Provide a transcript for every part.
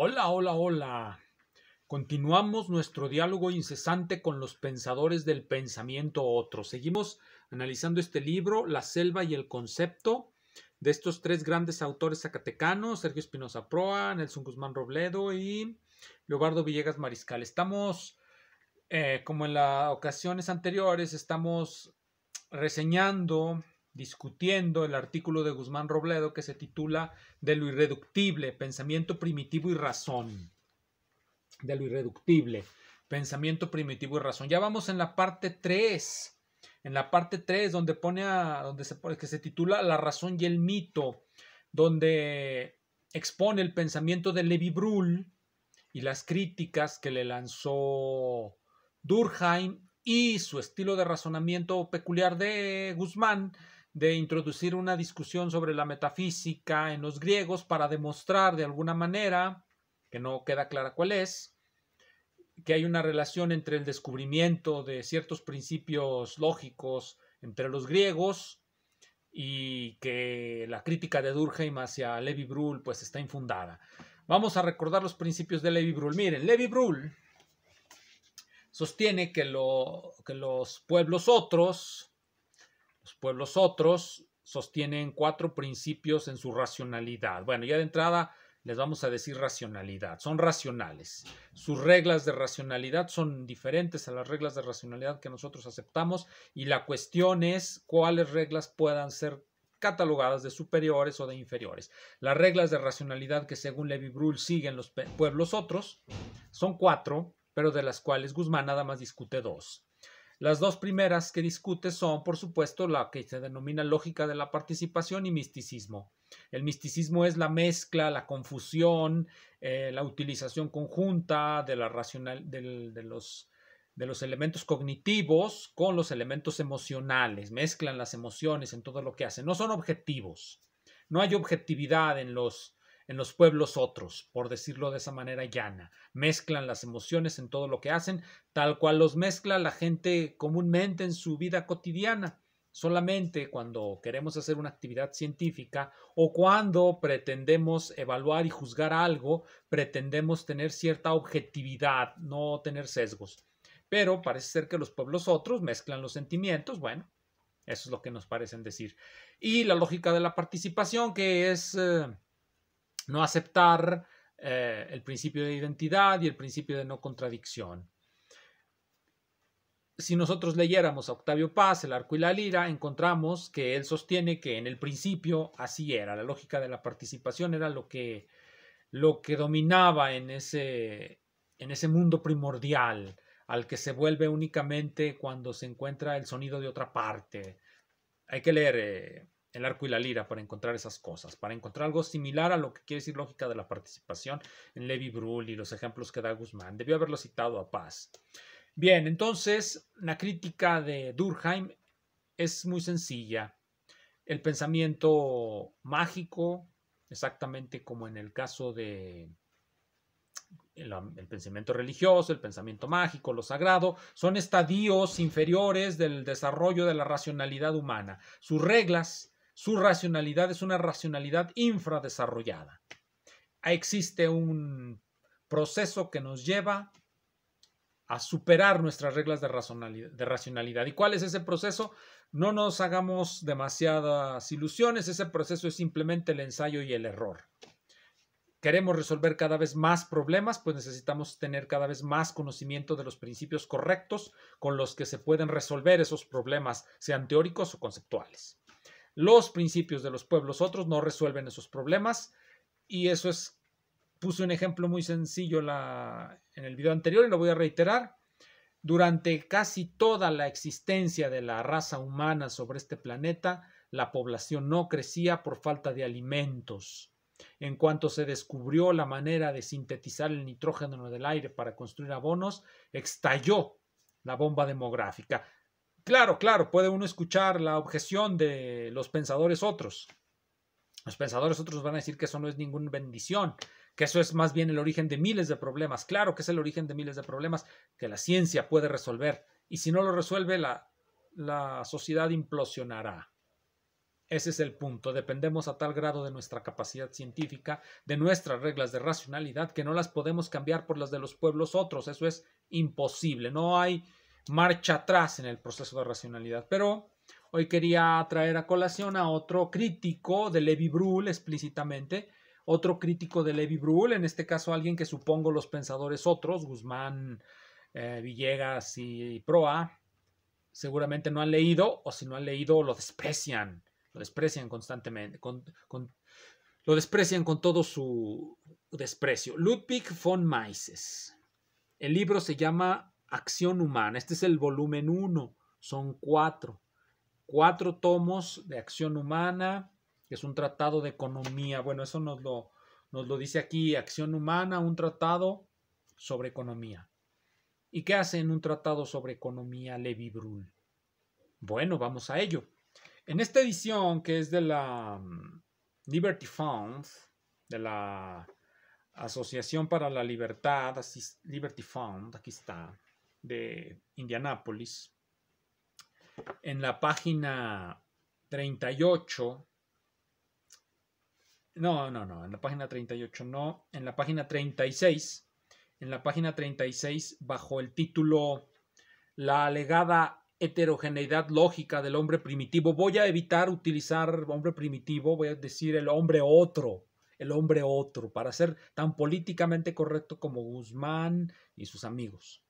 Hola, hola, hola. Continuamos nuestro diálogo incesante con los pensadores del pensamiento otro. Seguimos analizando este libro, La selva y el concepto, de estos tres grandes autores zacatecanos, Sergio Espinosa Proa, Nelson Guzmán Robledo y Leobardo Villegas Mariscal. Estamos, eh, como en las ocasiones anteriores, estamos reseñando discutiendo el artículo de Guzmán Robledo que se titula De lo irreductible, pensamiento primitivo y razón. De lo irreductible, pensamiento primitivo y razón. Ya vamos en la parte 3. En la parte 3 donde pone a, donde se que se titula La razón y el mito, donde expone el pensamiento de Levi bruhl y las críticas que le lanzó Durkheim y su estilo de razonamiento peculiar de Guzmán de introducir una discusión sobre la metafísica en los griegos para demostrar de alguna manera, que no queda clara cuál es, que hay una relación entre el descubrimiento de ciertos principios lógicos entre los griegos y que la crítica de Durkheim hacia Levi Brühl pues está infundada. Vamos a recordar los principios de Levi bruhl Miren, Levi Brühl sostiene que, que los pueblos otros los pues, pueblos otros sostienen cuatro principios en su racionalidad. Bueno, ya de entrada les vamos a decir racionalidad, son racionales. Sus reglas de racionalidad son diferentes a las reglas de racionalidad que nosotros aceptamos y la cuestión es cuáles reglas puedan ser catalogadas de superiores o de inferiores. Las reglas de racionalidad que según Levi bruhl siguen los pueblos otros son cuatro, pero de las cuales Guzmán nada más discute dos. Las dos primeras que discute son, por supuesto, la que se denomina lógica de la participación y misticismo. El misticismo es la mezcla, la confusión, eh, la utilización conjunta de, la racional, de, los, de los elementos cognitivos con los elementos emocionales. Mezclan las emociones en todo lo que hacen. No son objetivos. No hay objetividad en los, en los pueblos otros, por decirlo de esa manera llana. Mezclan las emociones en todo lo que hacen, tal cual los mezcla la gente comúnmente en su vida cotidiana. Solamente cuando queremos hacer una actividad científica o cuando pretendemos evaluar y juzgar algo, pretendemos tener cierta objetividad, no tener sesgos. Pero parece ser que los pueblos otros mezclan los sentimientos, bueno, eso es lo que nos parecen decir. Y la lógica de la participación, que es... Eh, no aceptar eh, el principio de identidad y el principio de no contradicción. Si nosotros leyéramos a Octavio Paz, El arco y la lira, encontramos que él sostiene que en el principio así era, la lógica de la participación era lo que, lo que dominaba en ese, en ese mundo primordial, al que se vuelve únicamente cuando se encuentra el sonido de otra parte. Hay que leer eh, el arco y la lira para encontrar esas cosas, para encontrar algo similar a lo que quiere decir lógica de la participación en Levi bruhl y los ejemplos que da Guzmán. Debió haberlo citado a Paz. Bien, entonces la crítica de Durkheim es muy sencilla. El pensamiento mágico, exactamente como en el caso de el, pensamiento religioso, el pensamiento mágico, lo sagrado, son estadios inferiores del desarrollo de la racionalidad humana. Sus reglas su racionalidad es una racionalidad infradesarrollada. Existe un proceso que nos lleva a superar nuestras reglas de racionalidad, de racionalidad. ¿Y cuál es ese proceso? No nos hagamos demasiadas ilusiones, ese proceso es simplemente el ensayo y el error. Queremos resolver cada vez más problemas, pues necesitamos tener cada vez más conocimiento de los principios correctos con los que se pueden resolver esos problemas, sean teóricos o conceptuales los principios de los pueblos otros no resuelven esos problemas y eso es, puse un ejemplo muy sencillo en el video anterior y lo voy a reiterar. Durante casi toda la existencia de la raza humana sobre este planeta, la población no crecía por falta de alimentos. En cuanto se descubrió la manera de sintetizar el nitrógeno del aire para construir abonos, estalló la bomba demográfica. Claro, claro, puede uno escuchar la objeción de los pensadores otros. Los pensadores otros van a decir que eso no es ninguna bendición, que eso es más bien el origen de miles de problemas. Claro que es el origen de miles de problemas que la ciencia puede resolver. Y si no lo resuelve, la, la sociedad implosionará. Ese es el punto. Dependemos a tal grado de nuestra capacidad científica, de nuestras reglas de racionalidad, que no las podemos cambiar por las de los pueblos otros. Eso es imposible. No hay marcha atrás en el proceso de racionalidad. Pero hoy quería traer a colación a otro crítico de Levi bruhl explícitamente, otro crítico de Levi bruhl en este caso alguien que supongo los pensadores otros, Guzmán, eh, Villegas y Proa, seguramente no han leído o si no han leído lo desprecian, lo desprecian constantemente, con, lo desprecian con todo su desprecio. Ludwig von Meises. El libro se llama acción humana. Este es el volumen 1, son cuatro. Cuatro tomos de acción humana, que es un tratado de economía. Bueno, eso nos lo, nos lo dice aquí, acción humana, un tratado sobre economía. ¿Y qué hace en un tratado sobre economía Levi Brull? Bueno, vamos a ello. En esta edición, que es de la mm, Liberty Fund, de la Asociación para la Libertad, Liberty Fund, aquí está, de Indianápolis, en la página 38, no, no, no, en la página 38 no, en la página 36, en la página 36 bajo el título La alegada heterogeneidad lógica del hombre primitivo. Voy a evitar utilizar hombre primitivo, voy a decir el hombre otro, el hombre otro, para ser tan políticamente correcto como Guzmán y sus amigos.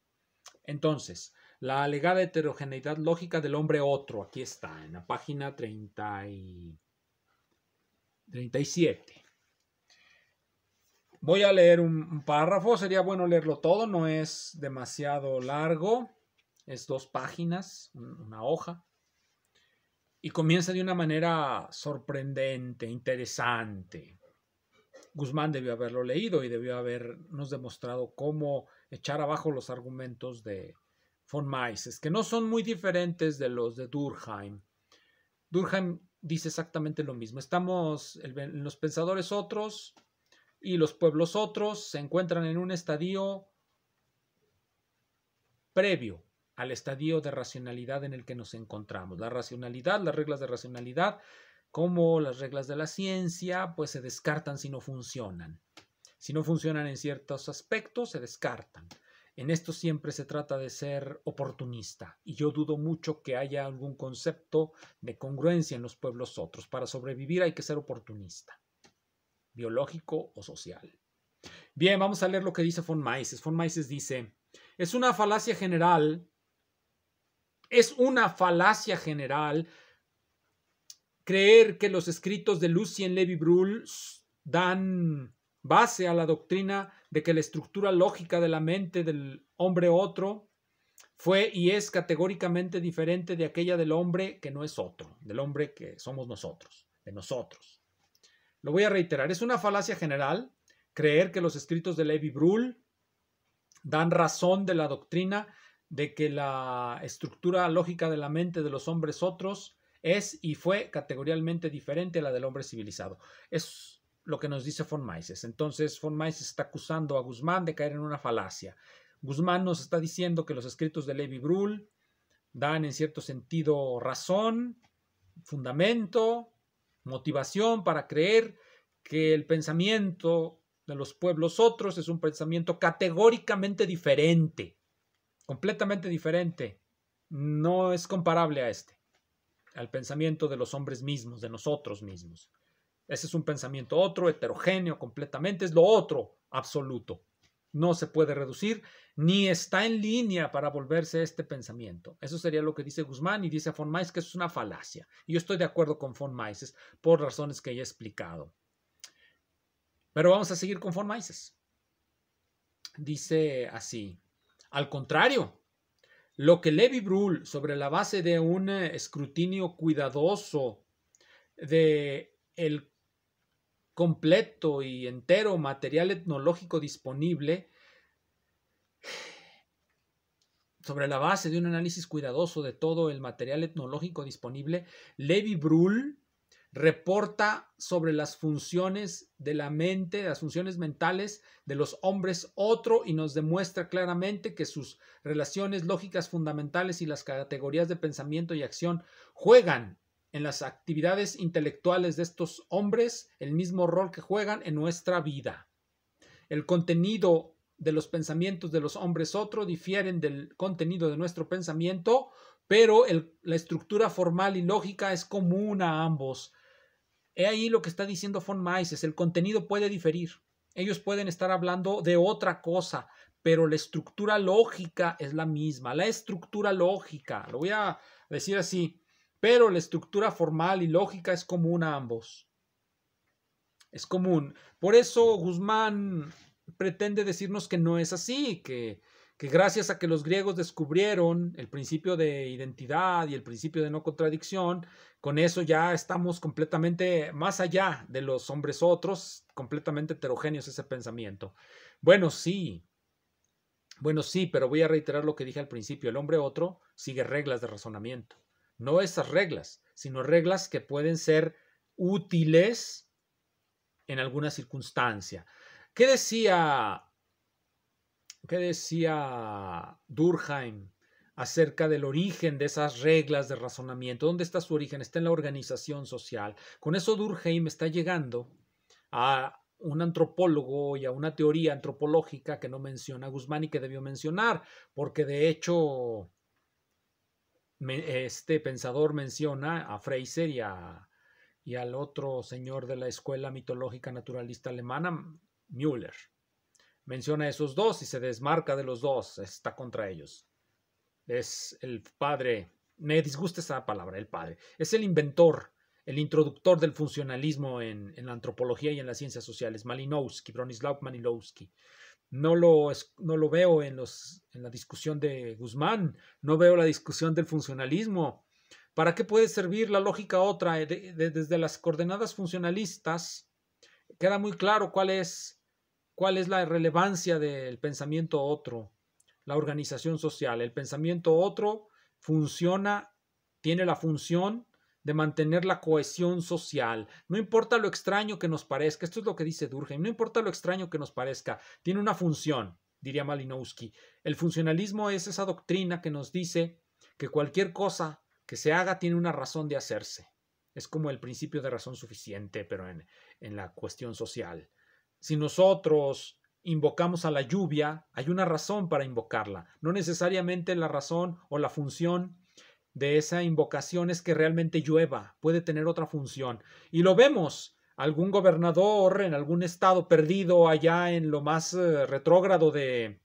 Entonces, la alegada heterogeneidad lógica del hombre otro, aquí está, en la página 37. Voy a leer un, párrafo, sería bueno leerlo todo, no es demasiado largo, es dos páginas, una hoja, y comienza de una manera sorprendente, interesante. Guzmán debió haberlo leído y debió habernos demostrado cómo echar abajo los argumentos de von Mises, que no son muy diferentes de los de Durkheim. Durkheim dice exactamente lo mismo. Estamos los pensadores otros y los pueblos otros se encuentran en un estadio previo al estadio de racionalidad en el que nos encontramos. La racionalidad, las reglas de racionalidad, como las reglas de la ciencia, pues se descartan si no funcionan. Si no funcionan en ciertos aspectos, se descartan. En esto siempre se trata de ser oportunista y yo dudo mucho que haya algún concepto de congruencia en los pueblos otros. Para sobrevivir hay que ser oportunista, biológico o social. Bien, vamos a leer lo que dice von Mises. Von Mises dice, es una falacia general, es una falacia general creer que los escritos de Lucien levy bruhl dan base a la doctrina de que la estructura lógica de la mente del hombre otro fue y es categóricamente diferente de aquella del hombre que no es otro, del hombre que somos nosotros, de nosotros. Lo voy a reiterar, es una falacia general creer que los escritos de Levi Brull dan razón de la doctrina de que la estructura lógica de la mente de los hombres otros es y fue categorialmente diferente a la del hombre civilizado. Es lo que nos dice Von Mises. Entonces, Von Mises está acusando a Guzmán de caer en una falacia. Guzmán nos está diciendo que los escritos de Levi bruhl dan en cierto sentido razón, fundamento, motivación para creer que el pensamiento de los pueblos otros es un pensamiento categóricamente diferente, completamente diferente. No es comparable a este, al pensamiento de los hombres mismos, de nosotros mismos. Ese es un pensamiento otro, heterogéneo completamente, es lo otro absoluto. No se puede reducir, ni está en línea para volverse este pensamiento. Eso sería lo que dice Guzmán y dice von Mises que es una falacia. Y yo estoy de acuerdo con von Mises por razones que ya he explicado. Pero vamos a seguir con von Dice así, al contrario, lo que Levi Bruhl, sobre la base de un eh, escrutinio cuidadoso de el completo y entero material etnológico disponible sobre la base de un análisis cuidadoso de todo el material etnológico disponible, Levi bruhl reporta sobre las funciones de la mente, las funciones mentales de los hombres otro y nos demuestra claramente que sus relaciones lógicas fundamentales y las categorías de pensamiento y acción juegan en las actividades intelectuales de estos hombres el mismo rol que juegan en nuestra vida. El contenido de los pensamientos de los hombres otro difieren del contenido de nuestro pensamiento, pero la estructura formal y lógica es común a ambos. He ahí lo que está diciendo von Mises, el contenido puede diferir. Ellos pueden estar hablando de otra cosa, pero la estructura lógica es la misma. La estructura lógica, lo voy a decir así, pero la estructura formal y lógica es común a ambos. Es común. Por eso Guzmán pretende decirnos que no es así, que, gracias a que los griegos descubrieron el principio de identidad y el principio de no contradicción, con eso ya estamos completamente más allá de los hombres otros, completamente heterogéneos ese pensamiento. Bueno, sí, bueno, sí, pero voy a reiterar lo que dije al principio, el hombre otro sigue reglas de razonamiento. No esas reglas, sino reglas que pueden ser útiles en alguna circunstancia. ¿Qué decía, qué decía Durkheim acerca del origen de esas reglas de razonamiento? ¿Dónde está su origen? Está en la organización social. Con eso Durkheim está llegando a un antropólogo y a una teoría antropológica que no menciona Guzmán y que debió mencionar, porque de hecho este pensador menciona a Fraser y, y al otro señor de la Escuela Mitológica Naturalista Alemana, Müller. Menciona a esos dos y se desmarca de los dos, está contra ellos. Es el padre, me disgusta esa palabra, el padre. Es el inventor, el introductor del funcionalismo en, en la antropología y en las ciencias sociales, Malinowski, Bronislaw Malinowski no lo, veo en, la discusión de Guzmán, no veo la discusión del funcionalismo. ¿Para qué puede servir la lógica otra? Eh, desde las coordenadas funcionalistas queda muy claro cuál es, cuál es la relevancia del pensamiento otro, la organización social. El pensamiento otro funciona, tiene la función de mantener la cohesión social. No importa lo extraño que nos parezca, esto es lo que dice Durkheim, no importa lo extraño que nos parezca, tiene una función, diría Malinowski. El funcionalismo es esa doctrina que nos dice que cualquier cosa que se haga tiene una razón de hacerse. Es como el principio de razón suficiente, pero en, en la cuestión social. Si nosotros invocamos a la lluvia, hay una razón para invocarla. No necesariamente la razón o la función de esa invocación es que realmente llueva, puede tener otra función. Y lo vemos, algún gobernador en algún estado perdido allá en lo más eh, retrógrado de,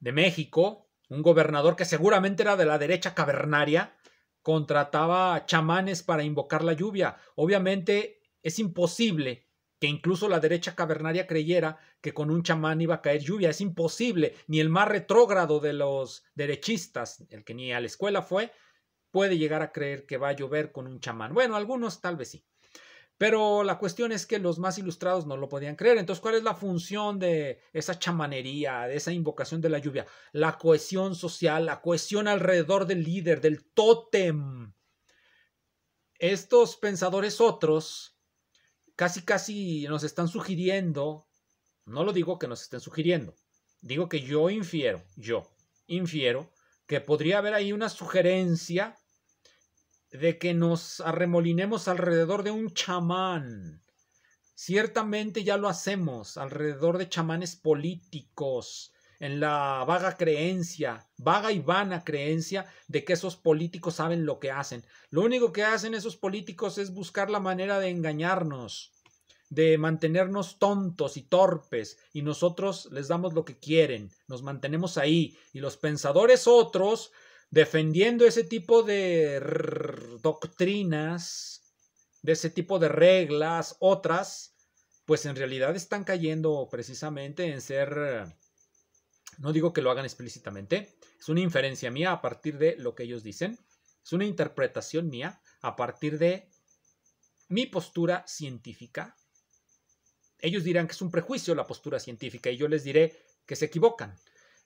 de México, un gobernador que seguramente era de la derecha cavernaria, contrataba chamanes para invocar la lluvia. Obviamente es imposible que incluso la derecha cavernaria creyera que con un chamán iba a caer lluvia. Es imposible, ni el más retrógrado de los derechistas, el que ni a la escuela fue, puede llegar a creer que va a llover con un chamán. Bueno, algunos tal vez sí. Pero la cuestión es que los más ilustrados no lo podían creer. Entonces, ¿cuál es la función de esa chamanería, de esa invocación de la lluvia? La cohesión social, la cohesión alrededor del líder, del tótem. Estos pensadores otros casi casi nos están sugiriendo, no lo digo que nos estén sugiriendo, digo que yo infiero, yo infiero que podría haber ahí una sugerencia de que nos arremolinemos alrededor de un chamán. Ciertamente ya lo hacemos alrededor de chamanes políticos, en la vaga creencia, vaga y vana creencia de que esos políticos saben lo que hacen. Lo único que hacen esos políticos es buscar la manera de engañarnos, de mantenernos tontos y torpes, y nosotros les damos lo que quieren, nos mantenemos ahí, y los pensadores otros, defendiendo ese tipo de doctrinas, de ese tipo de reglas, otras, pues en realidad están cayendo precisamente en ser no digo que lo hagan explícitamente, es una inferencia mía a partir de lo que ellos dicen, es una interpretación mía a partir de mi postura científica. Ellos dirán que es un prejuicio la postura científica y yo les diré que se equivocan.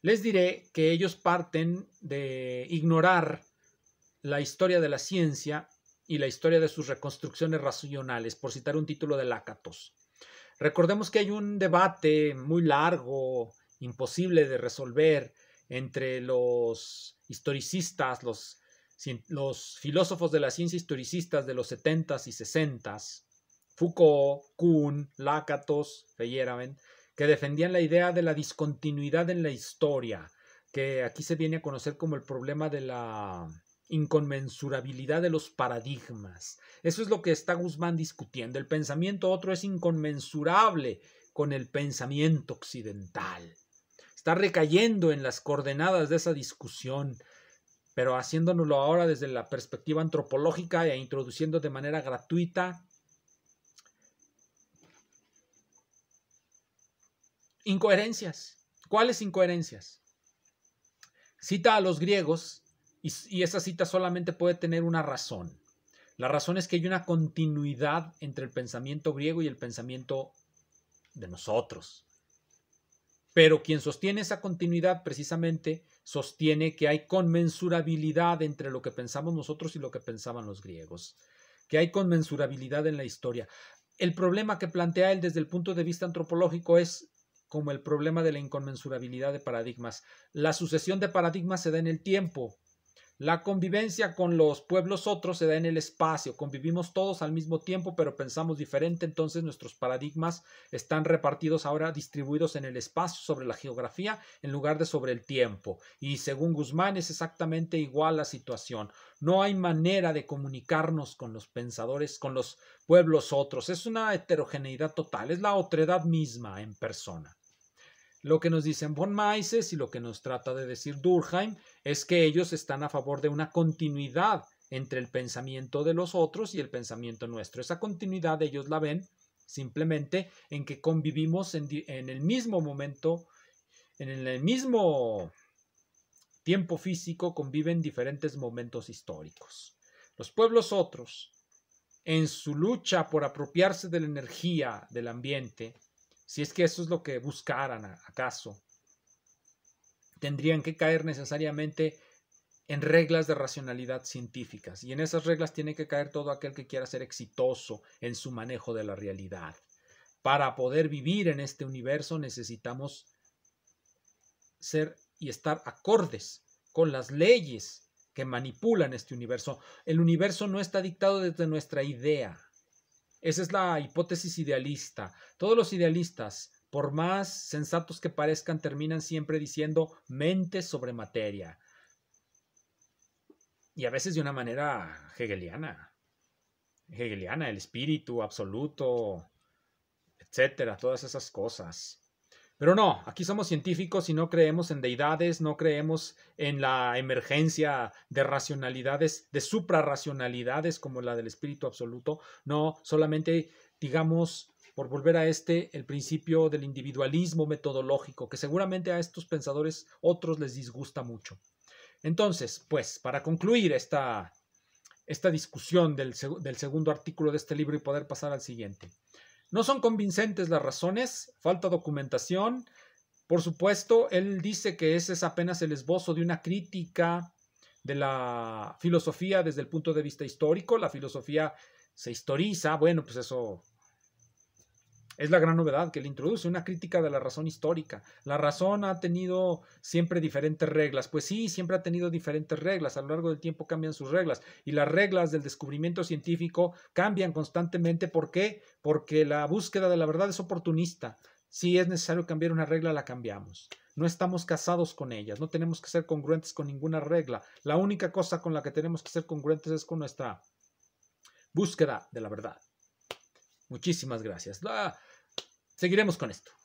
Les diré que ellos parten de ignorar la historia de la ciencia y la historia de sus reconstrucciones racionales, por citar un título de Lacatos. Recordemos que hay un debate muy largo imposible de resolver entre los historicistas, los, filósofos de la ciencia historicistas de los 70s y 60s, Foucault, Kuhn, Lakatos, Feyerabend, que defendían la idea de la discontinuidad en la historia, que aquí se viene a conocer como el problema de la inconmensurabilidad de los paradigmas. Eso es lo que está Guzmán discutiendo. El pensamiento otro es inconmensurable con el pensamiento occidental está recayendo en las coordenadas de esa discusión, pero haciéndonoslo ahora desde la perspectiva antropológica e introduciendo de manera gratuita incoherencias. ¿Cuáles incoherencias? Cita a los griegos y, y esa cita solamente puede tener una razón. La razón es que hay una continuidad entre el pensamiento griego y el pensamiento de nosotros. Pero quien sostiene esa continuidad precisamente sostiene que hay conmensurabilidad entre lo que pensamos nosotros y lo que pensaban los griegos, que hay conmensurabilidad en la historia. El problema que plantea él desde el punto de vista antropológico es como el problema de la inconmensurabilidad de paradigmas. La sucesión de paradigmas se da en el tiempo, la convivencia con los pueblos otros se da en el espacio, convivimos todos al mismo tiempo, pero pensamos diferente, entonces nuestros paradigmas están repartidos ahora, distribuidos en el espacio, sobre la geografía, en lugar de sobre el tiempo. Y según Guzmán es exactamente igual la situación. No hay manera de comunicarnos con los pensadores, con los pueblos otros. Es una heterogeneidad total, es la otredad misma en persona. Lo que nos dicen von Mises y lo que nos trata de decir Durkheim es que ellos están a favor de una continuidad entre el pensamiento de los otros y el pensamiento nuestro. Esa continuidad ellos la ven simplemente en que convivimos en el mismo momento, en el mismo tiempo físico, conviven diferentes momentos históricos. Los pueblos otros, en su lucha por apropiarse de la energía del ambiente, si es que eso es lo que buscaran, ¿acaso? Tendrían que caer necesariamente en reglas de racionalidad científicas y en esas reglas tiene que caer todo aquel que quiera ser exitoso en su manejo de la realidad. Para poder vivir en este universo necesitamos ser y estar acordes con las leyes que manipulan este universo. El universo no está dictado desde nuestra idea, esa es la hipótesis idealista. Todos los idealistas, por más sensatos que parezcan, terminan siempre diciendo mente sobre materia. Y a veces de una manera hegeliana. Hegeliana, el espíritu absoluto, etcétera, todas esas cosas. Pero no, aquí somos científicos y no creemos en deidades, no creemos en la emergencia de racionalidades, de suprarracionalidades como la del espíritu absoluto. No, solamente, digamos, por volver a este, el principio del individualismo metodológico, que seguramente a estos pensadores otros les disgusta mucho. Entonces, pues, para concluir esta, esta discusión del segundo artículo de este libro y poder pasar al siguiente. No son convincentes las razones, falta documentación. Por supuesto, él dice que ese es apenas el esbozo de una crítica de la filosofía desde el punto de vista histórico. La filosofía se historiza, bueno, pues eso es la gran novedad que le introduce, una crítica de la razón histórica. La razón ha tenido siempre diferentes reglas. Pues sí, siempre ha tenido diferentes reglas. A lo largo del tiempo cambian sus reglas. Y las reglas del descubrimiento científico cambian constantemente. ¿Por qué? Porque la búsqueda de la verdad es oportunista. Si es necesario cambiar una regla, la cambiamos. No estamos casados con ellas, no tenemos que ser congruentes con ninguna regla. La única cosa con la que tenemos que ser congruentes es con nuestra búsqueda de la verdad. Muchísimas gracias. Ah, Seguiremos con esto.